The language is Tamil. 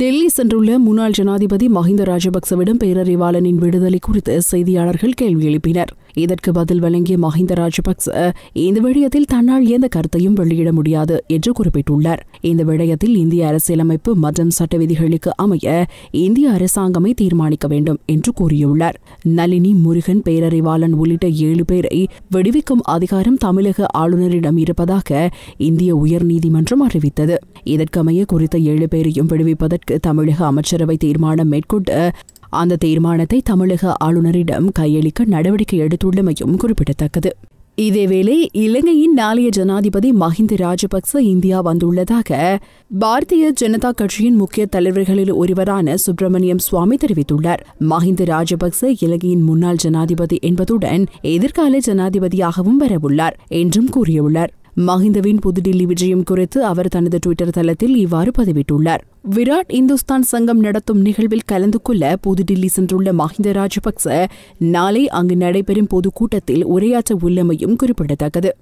டெல்லி சென்றுள்ள முன்னாள் ஜனாதிபதி மஹிந்த ராஜபக்சவிடம் பேரறிவாளனின் விடுதலை குறித்து செய்தியாளர்கள் கேள்வி எழுப்பினர் இதற்கு பதில் வழங்கிய மஹிந்த ராஜபக்ச இந்த விடயத்தில் தன்னால் எந்த கருத்தையும் வெளியிட முடியாது என்று குறிப்பிட்டுள்ளார் இந்த விடயத்தில் இந்திய அரசியலமைப்பு மற்றும் சட்ட விதிகளுக்கு அமைய இந்திய அரசாங்கமே தீர்மானிக்க வேண்டும் என்று கூறியுள்ளார் நளினி முருகன் பேரறிவாளன் உள்ளிட்ட ஏழு பேரை விடுவிக்கும் அதிகாரம் தமிழக ஆளுநரிடம் இருப்பதாக இந்திய உயர்நீதிமன்றம் அறிவித்தது இதற்கமைய குறித்த ஏழு பேரையும் விடுவிப்பதற்கு தமிழக அமைச்சரவை தீர்மானம் மேற்கொண்டு அந்த தீர்மானத்தை தமிழக ஆளுநரிடம் கையளிக்க நடவடிக்கை எடுத்துள்ளமையும் குறிப்பிடத்தக்கது இதேவேளை இலங்கையின் நாளைய ஜனாதிபதி மஹிந்த ராஜபக்ச இந்தியா வந்துள்ளதாக பாரதிய ஜனதா கட்சியின் முக்கிய தலைவர்களில் ஒருவரான சுப்பிரமணியம் சுவாமி தெரிவித்துள்ளார் மஹிந்த ராஜபக்ச இலங்கையின் முன்னாள் ஜனாதிபதி என்பதுடன் எதிர்கால ஜனாதிபதியாகவும் வரவுள்ளார் என்றும் கூறியுள்ளார் மஹிந்தவின் புதுடில்லி விஜயம் குறித்து அவர் தனது டுவிட்டர் தளத்தில் இவ்வாறு பதிவிட்டுள்ளார் விராட் இந்துஸ்தான் சங்கம் நடத்தும் நிகழ்வில் கலந்து கொள்ள புதுடில்லி சென்றுள்ள மஹிந்த ராஜபக்ச நாளை அங்கு நடைபெறும் பொதுக்கூட்டத்தில் உரையாற்ற உள்ளமையும் குறிப்பிடத்தக்கது